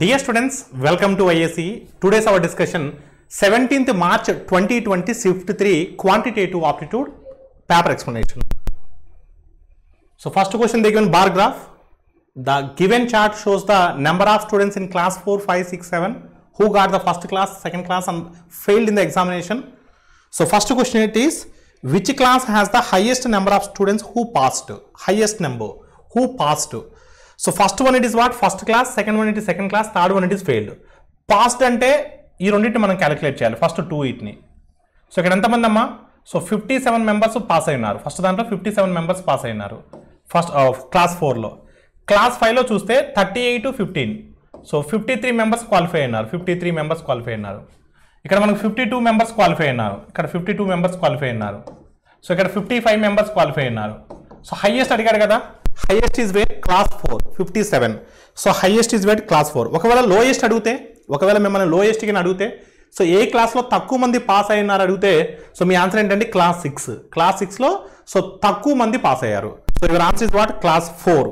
Dear students, welcome to IAC. Today's our discussion 17th March 2020 Shift 3 Quantitative Aptitude Paper Explanation. So first question they given bar graph. The given chart shows the number of students in class 4, 5, 6, 7 who got the first class, second class and failed in the examination. So first question it is which class has the highest number of students who passed? Highest number who passed? So first one it is what first class second one it is second class third one it is failed passed అంటే ఈ రెండింటిని మనం calculate చేయాలి first two ఇట్ని so ఇక్కడ ఎంతమంది అమ్మా so fifty seven members pass అయినారు first దాంట్లో ఫిఫ్టీ సెవెన్ మెంబర్స్ పాస్ అయినారు ఫస్ట్ క్లాస్ ఫోర్లో క్లాస్ ఫైవ్లో చూస్తే thirty eight fifteen so fifty three members qualify అయినారు ఫిఫ్టీ త్రీ మెంబర్స్ క్వాలిఫై అయినారు ఇక్కడ మనకు ఫిఫ్టీ టూ మెంబర్స్ క్వాలిఫై అయినారు ఇక్కడ ఫిఫ్టీ టూ మెంబర్స్ క్వాలిఫై అయినారు సో ఇక్కడ ఫిఫ్టీ ఫైవ్ మెంబర్స్ క్వాలిఫై అయినారు సో హయ్యెస్ట్ అడిగాడు కదా highest is wait class four fifty seven so highest is wait class four ఒకవేళ లోయెస్ట్ అడిగితే ఒకవేళ మిమ్మల్ని లోయెస్ట్కి అడిగితే సో ఏ క్లాస్లో తక్కువ మంది పాస్ అయినారు అడిగితే సో మీ ఆన్సర్ ఏంటంటే క్లాస్ సిక్స్ క్లాస్ సిక్స్లో సో తక్కువ మంది పాస్ అయ్యారు so your answer is what class four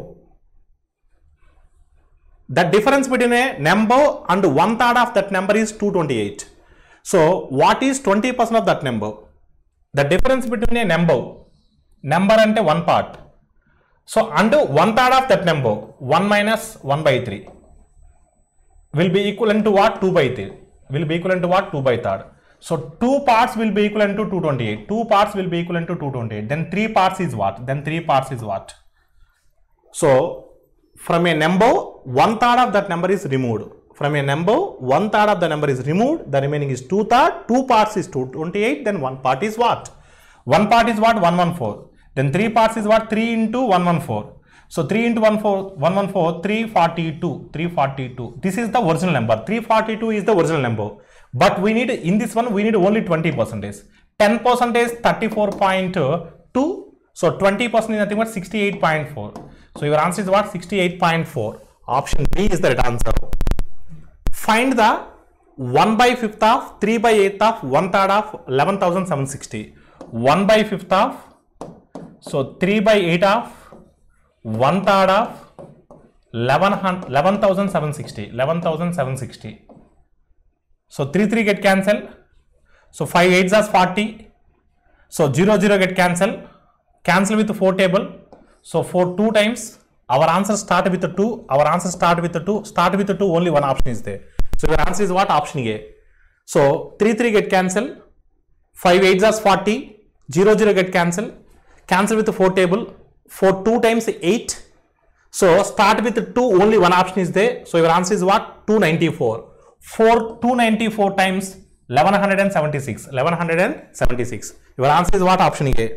the difference between a number and one third of that number is two twenty eight so what is twenty percent of that number the difference between a number number అంటే one part So under one third of that number, 1 minus 1 by 3 will be equivalent to what? 2 by 3 will be equivalent to what? 2 by third. So two parts will be equivalent to 228. Two parts will be equivalent to 228. Then three parts is what? Then three parts is what? So from a number, one third of that number is removed. From a number, one third of the number is removed. The remaining is two third. Two parts is 228. Then one part is what? One part is what? 114. Then 3 parts is what? 3 into 114. So 3 into 114, 342, 342. This is the original number. 342 is the original number. But we need, in this one, we need only 20 percentage. 10 percentage, 34.2. So 20 percent is nothing but 68.4. So your answer is what? 68.4. Option B is the right answer. Find the 1 by 5th of 3 by 8th of 1 third of 11,760. 1 by 5th of so 3 by 8 of 1 third of 11,760. 11,760. So 3 3 get cancelled. So 5 8 as 40. So 0 0 get cancelled. Cancel with 4 table. So 4 2 times. Our answer start with 2. Our answer start with 2. Start with 2 only one option is there. So your answer is what option A. So 3 3 get cancelled. 5 8 as 40. 0 0 get cancelled cancel with the 4 table. 4 2 times 8. So start with 2 only one option is there. So your answer is what? 294. 4 294 times 1176. 1176. Your answer is what option A?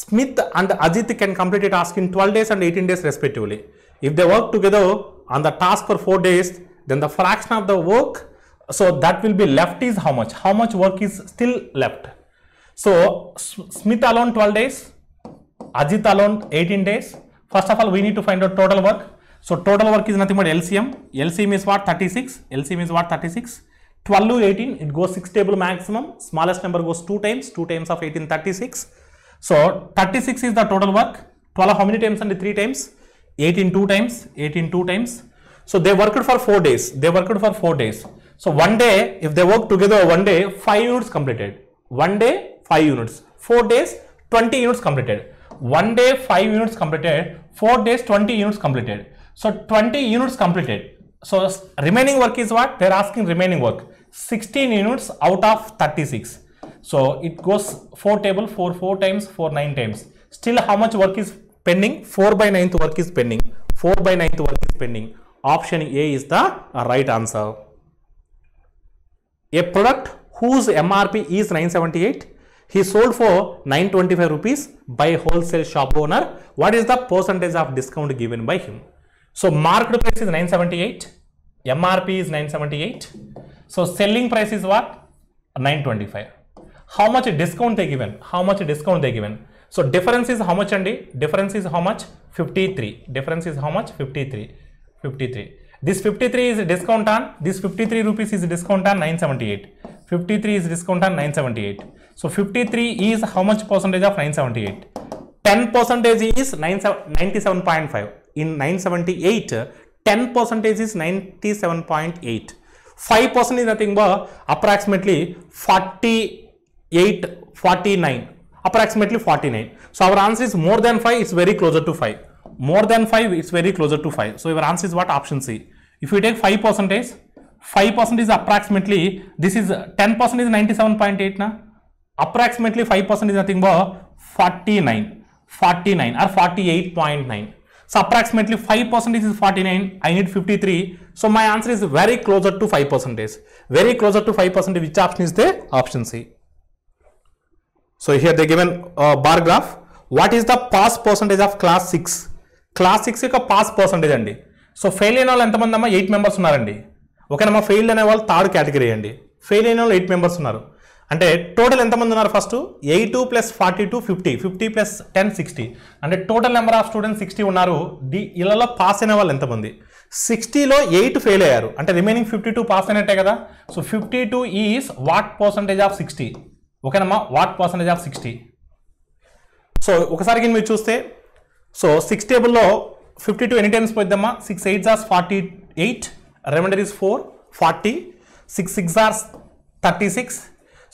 Smith and Ajit can complete a task in 12 days and 18 days respectively. If they work together on the task for 4 days, then the fraction of the work, so that will be left is how much? How much work is still left? So Smith alone 12 days, Ajit alone 18 days. First of all, we need to find out total work. So total work is nothing but LCM. LCM is what 36. LCM is what 36. 12 to 18, it goes 6 table maximum. Smallest number goes 2 times, 2 times of 18, 36. So 36 is the total work. 12 how many times and 3 times? 18 2 times, 18 2 times. So they worked for 4 days. They worked for 4 days. So one day, if they work together one day, 5 units completed. One day, 5 units. 4 days, 20 units completed. 1 day, 5 units completed. 4 days, 20 units completed. So 20 units completed. So remaining work is what? They are asking remaining work. 16 units out of 36. So it goes 4 table, 4, 4 times, 4, 9 times. Still how much work is pending? 4 by 9th work is pending. 4 by 9th work is pending. Option A is the uh, right answer. A product whose MRP is 978 he sold for 925 rupees by wholesale shop owner. What is the percentage of discount given by him? So marked price is 978. MRP is 978. So selling price is what? 925. How much discount they given? How much discount they given? So difference is how much and difference is how much? 53. Difference is how much? 53. 53 this 53 is discount on this 53 rupees is discount on 978 53 is discount on 978. So 53 is how much percentage of 978? 10 percentage is 97.5. In 978, 10 percentage is 97.8. 5 percent is nothing but approximately 48, 49. Approximately 49. So our answer is more than 5 It's very closer to 5. More than 5 It's very closer to 5. So your answer is what option C. If you take 5 percentage, five percent is approximately this is ten percent is ninety seven point eight నా approximately five percent is nothing but forty nine forty nine or forty eight point nine so approximately five percentage is forty nine I need fifty three so my answer is very closer to five percentage very closer to five percentage which option ఇస్తే option C so here the given bar graph what is the pass percentage of class six class six యొక్క pass percentage అండి so fail అయిన వాళ్ళు ఎంతమంది అమ్మా eight members ఉన్నారండి ఓకేనా మా ఫెయిల్ అనే వాళ్ళు థర్డ్ కేటగిరీ అండి ఫెయిల్ అయిన వాళ్ళు ఎయిట్ మెంబర్స్ ఉన్నారు అంటే టోటల్ ఎంతమంది ఉన్నారు first eight plus forty two fifty fifty plus ten sixty అంటే total number of students sixty ఉన్నారు ది ఇళ్లలో పాస్ అయిన వాళ్ళు ఎంతమంది సిక్స్టీలో ఎయిట్ ఫెయిల్ అయ్యారు అంటే రిమైనింగ్ ఫిఫ్టీ టూ పాస్ అయినట్టే కదా so fifty two is what percentage of sixty ఓకేనమ్మా what percentage of sixty so ఒకసారికి మీరు చూస్తే సో సిక్స్ టేబుల్లో ఫిఫ్టీ టూ ఎనీ టైమ్స్ పోయిద్దమ్మా సిక్స్ ఎయిట్ జాస్ forty eight reminder is four forty six six or thirty six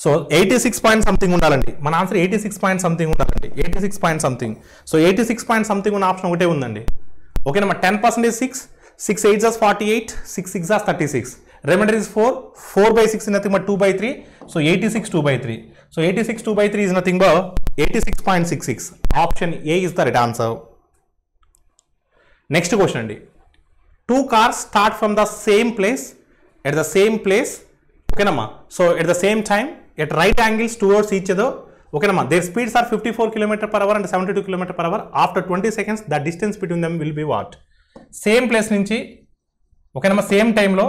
so eighty six point something ఉండాలండి మన answer eighty six point something ఉండాలండి eighty six point something so eighty six point something ఉన్న option ఒకటే ఉందండి ఓకేనమ్మా ten percent is six six eight జార్ forty eight six six or thirty six reminder is four four by six nothing but two by three so eighty six two by three so eighty six two by three is nothing but eighty six point six six option A is the right answer next question అండి two cars start from the same place at the same place ఓకేనమ్మా so at the same time at right angles towards each other ఓకేనమ్మా their speeds are fifty four kilometer per hour and seventy two kilometer per hour after twenty seconds the distance between them will be what same place నుంచి ఓకేనమ్మా same టైంలో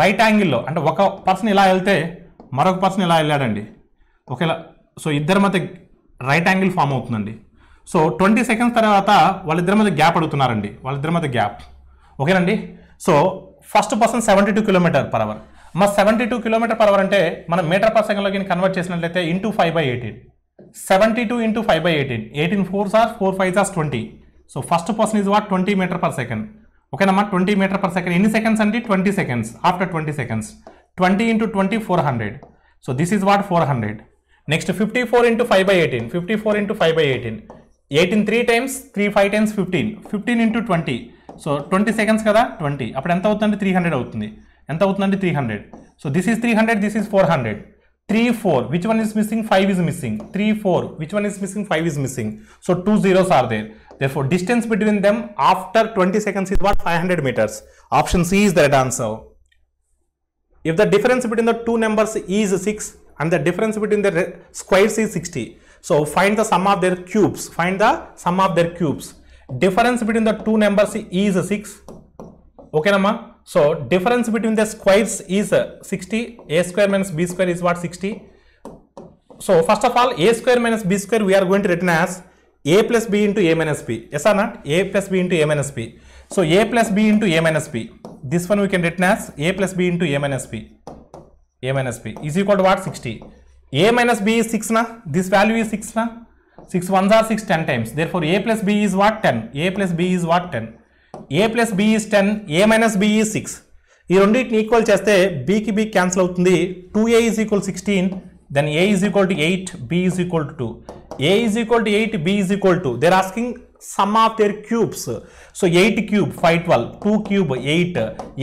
right యాంగిల్లో అంటే ఒక person ఇలా వెళ్తే మరొక పర్సన్ ఇలా వెళ్ళాడండి ఓకేలా సో ఇద్దరి మధ్య రైట్ యాంగిల్ ఫామ్ అవుతుందండి సో ట్వంటీ సెకండ్స్ తర్వాత వాళ్ళిద్దరి మధ్య గ్యాప్ అడుగుతున్నారండి వాళ్ళిద్దరి మధ్య గ్యాప్ ఓకేనండి so first person seventy two kilometer per hour మా seventy two kilometer per hour అంటే మనం మీటర్ పర్ సెకండ్లో కానీ కన్వర్ట్ చేసినట్లయితే into five by eighteen seventy two into five by eighteen eighteen fours are four five sir twenty so first person is what twenty meter per second ఓకేనమ్మా twenty meter per second ఎన్ని seconds అండి twenty seconds after twenty seconds twenty into twenty four hundred so this is what four hundred next fifty four into five by eighteen fifty four into five by eighteen eighteen three times three five times fifteen fifteen into twenty So 20 seconds kada 20. అప్పుడు ఎంత 300 three hundred అవుతుంది ఎంత this is hundred so this is three hundred this is is missing? Three four which one is missing five is missing? Three four which one is missing five is therefore distance between them after 20 seconds is what 500 meters option c is the right answer if the difference between the two numbers is 6 and the difference between the squares is 60 so find the sum of their cubes find the sum of their cubes difference between the two numbers is 6 okay Nama? so difference between the squares is 60 a square minus b square is what 60 so first of all a square minus b square we are going to written as a plus b into a minus b yes or not a plus b into a minus b so a plus b into a minus b this one we can written as a plus b into a minus b a minus b is equal to what 60 a minus b is 6 na this value is 6 na 6 ones are 6 10 times. Therefore, a plus b is what ten A plus b is what? 10. a plus b is 10, a minus b is 6. ఈ రెండింటిని equal చేస్తే బీకి B cancel అవుతుంది two A is equal sixteen then A is equal to eight B is equal to two A is equal to eight B is equal to they're asking sum of their cubes so eight cube five twelve two cube eight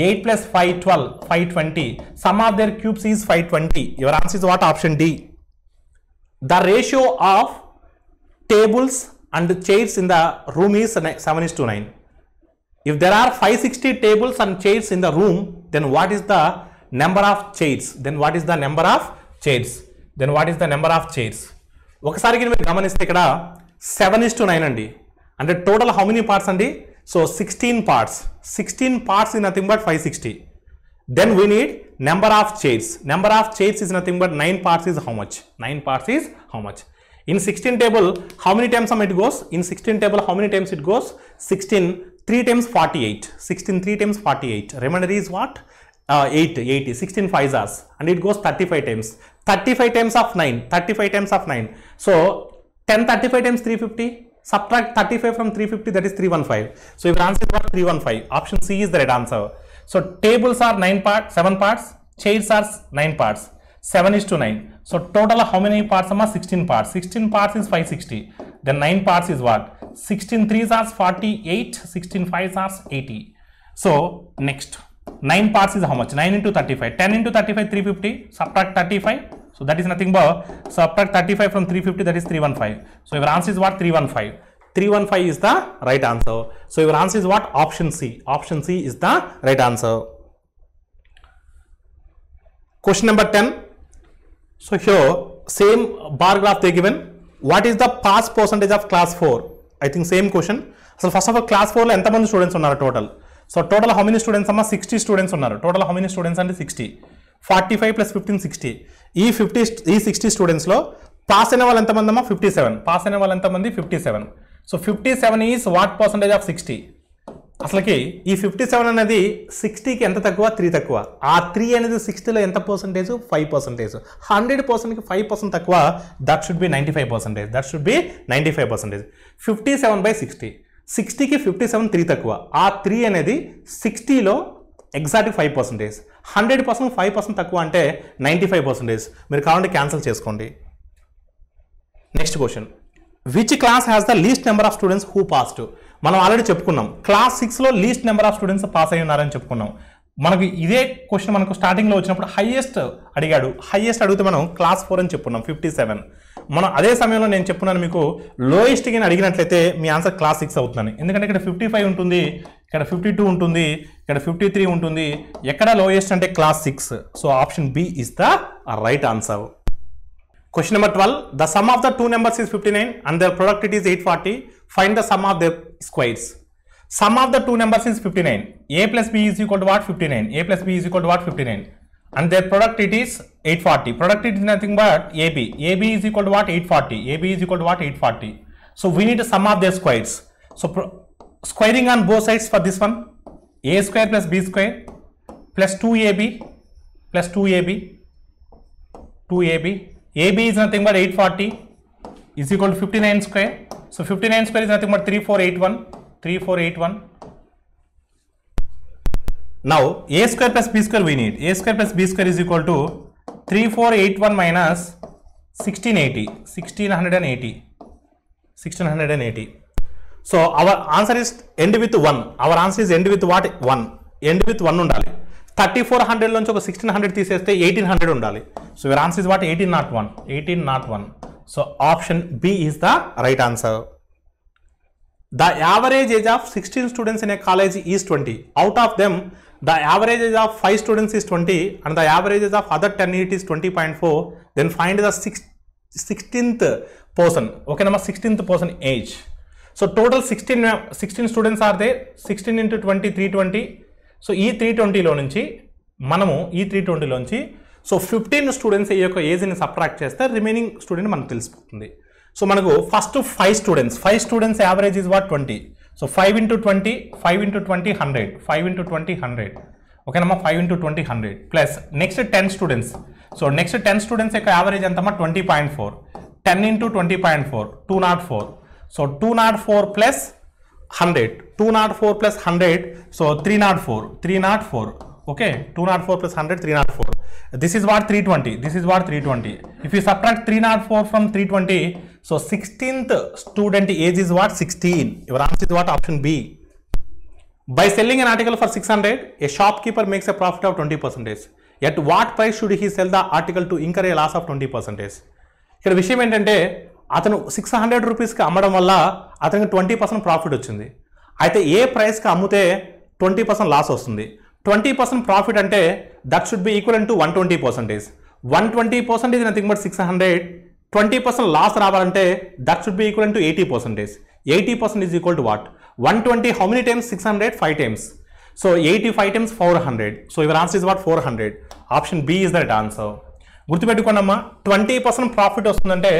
eight plus five twelve five twenty sum of their cubes is five twenty your answer is what option D the ratio of tables and chairs in the room is 7 is to 9. If there are 560 tables and chairs in the room, then what is the number of chairs? Then what is the number of chairs? Then what is the number of chairs? ఒకసారికి మీరు గమనిస్తే ఇక్కడ seven is to nine అండి అంటే total how many parts అండి so sixteen parts sixteen parts in nothing but five sixty then we need number of chairs number of chairs is nothing but nine parts is how much nine parts is how much In 16 table, how many times sum it goes? In 16 table, how many times it goes? 16, 3 times 48. 16, 3 times 48. Remainder is what? Uh, 8, 80, 16 5s us and it goes 35 times. 35 times of 9, 35 times of 9. So, 10 35 times 350, subtract 35 from 350 that is 315. So, your answer is what? 315. Option C is the right answer. So, tables are 9 parts, 7 parts, chairs are 9 parts, 7 is to 9. So total how many parts are 16 parts. 16 parts is 560. Then 9 parts is what? 16 3s are 48, 16 5s are 80. So next 9 parts is how much? 9 into 35. 10 into 35 350. Subtract 35. So that is nothing but subtract 35 from 350 that is 315. So your answer is what? 315. 315 is the right answer. So your answer is what? Option C. Option C is the right answer. Question number 10. So here same bar graph they given. What is the pass percentage of class 4? I think same question. So first of all class 4 లో ఎంతమంది students ఉన్నారు total so total how many students అమ్మ sixty students ఉన్నారు total how many students అంటే sixty forty five plus fifteen sixty ఈ fifty ఈ sixty స్టూడెంట్స్లో pass అయిన వాళ్ళు ఎంతమంది అమ్మా ఫిఫ్టీ సెవెన్ పాస్ అయిన వాళ్ళు ఎంతమంది fifty seven so fifty seven is what percentage of sixty అసలుకి ఈ ఫిఫ్టీ సెవెన్ అనేది సిక్స్టీకి ఎంత తక్కువ త్రీ తక్కువ ఆ త్రీ అనేది సిక్స్టీలో ఎంత పర్సంటేజ్ ఫైవ్ పర్సంటేజ్ హండ్రెడ్ పర్సెంట్కి ఫైవ్ పర్సెంట్ తక్కువ that should be ninety five percentage that should be ninety five percentage fifty seven by sixty సిక్స్టీకి ఫిఫ్టీ సెవెన్ త్రీ తక్కువ ఆ త్రీ అనేది సిక్స్టీలో exact five percentage hundred percent five percent తక్కువ అంటే ninety five percentage మీరు కావాలంటే క్యాన్సిల్ చేసుకోండి next question which class has the least number of students who passed మనం ఆల్రెడీ చెప్పుకున్నాం క్లాస్ సిక్స్లో least number of students pass అయి ఉన్నారని చెప్పుకున్నాం మనకు ఇదే క్వశ్చన్ మనకు స్టార్టింగ్లో వచ్చినప్పుడు హైయెస్ట్ అడిగాడు హైయెస్ట్ అడిగితే మనం క్లాస్ ఫోర్ అని చెప్పుకున్నాం ఫిఫ్టీ సెవెన్ మనం అదే సమయంలో నేను చెప్పున్నాను మీకు లోయెస్ట్ కింద అడిగినట్లయితే మీ ఆన్సర్ క్లాస్ సిక్స్ అవుతుందని ఎందుకంటే ఇక్కడ ఫిఫ్టీ ఫైవ్ ఉంటుంది ఇక్కడ ఫిఫ్టీ టూ ఉంటుంది ఇక్కడ ఫిఫ్టీ త్రీ ఉంటుంది ఎక్కడ లోయెస్ట్ అంటే class six so option B is the right answer question number twelve the sum of the two numbers is fifty nine and their product it is eight forty find the sum of the squares. Sum of the two numbers is 59. A plus B is equal to what? 59. A plus B is equal to what? 59. And their product it is 840. Product it is nothing but AB. AB is equal to what? 840. AB is equal to what? 840. So we need to sum of their squares. So squaring on both sides for this one. A square plus B square plus 2AB plus 2AB. 2AB. AB is nothing but 840 is equal to 59 square. So 59 square is nothing but 3481. 3481. Now a square plus b square we need. a square plus b square is equal to 3481 minus 1680. 1680. 1680. So our answer is end with 1. Our answer is end with what? 1. End with 1 ఉండాలి thirty four hundred నుంచి ఒక sixteen hundred తీసేస్తే eighteen hundred ఉండాలి so your answer is what eighteen naught one eighteen naught one So option B is the right answer. The average age of 16 students in a college is 20. Out of them, the average age of 5 students is 20 and the average age of other 10 it is 20.4. Then find the 16th person. Okay, number 16th person age. So total 16, 16 students are there. 16 into 20, 320. So ఈ three ట్వంటీలో నుంచి మనము ఈ three ట్వంటీలో నుంచి so fifteen students ఈ యొక్క ఏజ్ని సబ్ట్రాక్ట్ చేస్తే రిమైనింగ్ స్టూడెంట్ మనకు తెలిసిపోతుంది సో మనకు first five students five students average is what twenty so five into twenty five into twenty hundred five into twenty hundred ఓకేనమ్మా five into twenty hundred plus next ten students so next ten students యొక్క average ఎంతమ్మా twenty point four ten into twenty point four two naught four so two naught four plus hundred two naught four plus hundred so three naught four three naught four okay two naught four plus hundred three naught four this is what three twenty this is what three twenty if you subtract three naught four from three twenty so sixteenth student age is what sixteen your answer is what option B by selling an article for six hundred a shopkeeper makes a profit of twenty percentage at what price should he sell the article to incur a loss of twenty percentage ఇక్కడ విషయం ఏంటంటే అతను six hundred రూపీస్కి అమ్మడం వల్ల అతనికి twenty percent profit వచ్చింది అయితే ఏ ప్రైస్కి అమ్మితే ట్వంటీ పర్సెంట్ లాస్ వస్తుంది ట్వంటీ పర్సెంట్ ప్రాఫిట్ అంటే that should be equal to one twenty percentage one twenty percentage nothing but six hundred twenty percent loss రావాలంటే that should be equal to eighty percentage eighty percent is equal to what one twenty how many times six hundred five times so eighty five times four hundred so your answer is what four hundred option B is that answer గుర్తుపెట్టుకోండమ్మా twenty percent profit వస్తుందంటే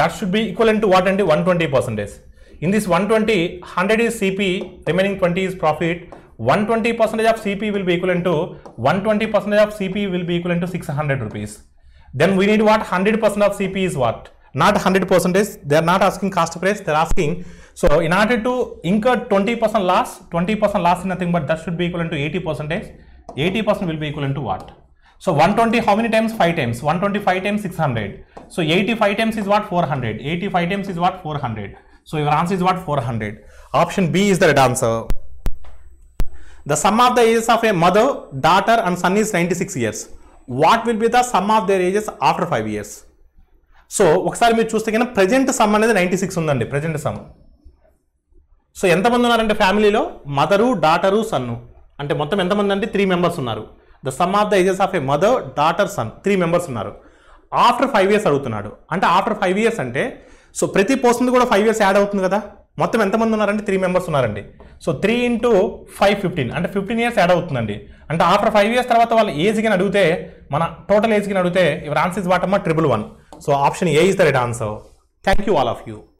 that should be equal to what అంటే one twenty percentage in this one twenty hundred is CP remaining twenty is profit 120 percentage of CP will be equivalent to 120 percentage of CP will be equivalent to 600 rupees. Then we need what 100 percent of CP is what? Not 100 percentage. They are not asking cost price. They are asking. So in order to incur 20 percent loss, 20 percent loss is nothing but that should be equivalent to 80 percentage. 80 percent will be equivalent to what? So 120 how many times? 5 times. 125 times 600. So 85 times is what 400. 85 times is what 400. So your answer is what 400. Option B is the right answer. The sum of the ages of of mother daughter and son is ninety six years what will be the sum of their ages after five years so ఒకసారి మీరు చూస్తే కన్నా present sum అనేది ninety six ఉందండి present sum so ఎంతమంది ఉన్నారంటే ఫ్యామిలీలో mother daughter సన్ను అంటే మొత్తం ఎంతమంది అంటే త్రీ మెంబర్స్ ఉన్నారు the sum of the ages of a mother daughter son three members ఉన్నారు ఆఫ్టర్ ఫైవ్ ఇయర్స్ అడుగుతున్నాడు అంటే ఆఫ్టర్ ఫైవ్ ఇయర్స్ అంటే సో ప్రతి పోస్ట్ని కూడా ఫైవ్ ఇయర్స్ యాడ్ అవుతుంది కదా మొత్తం ఎంతమంది ఉన్నారండి త్రీ మెంబర్స్ ఉన్నారండి so three into five fifteen అంటే ఫిఫ్టీన్ ఇయర్స్ యాడ్ అవుతుందండి అంటే ఆఫ్టర్ ఫైవ్ ఇయర్స్ తర్వాత వాళ్ళు ఏజ్కి అడిగితే మన టోటల్ ఏజ్కి అడిగితే ఇవర్ ఆన్సర్ ఇస్ వాటమ్మా triple one so option A is the right answer thank you all of you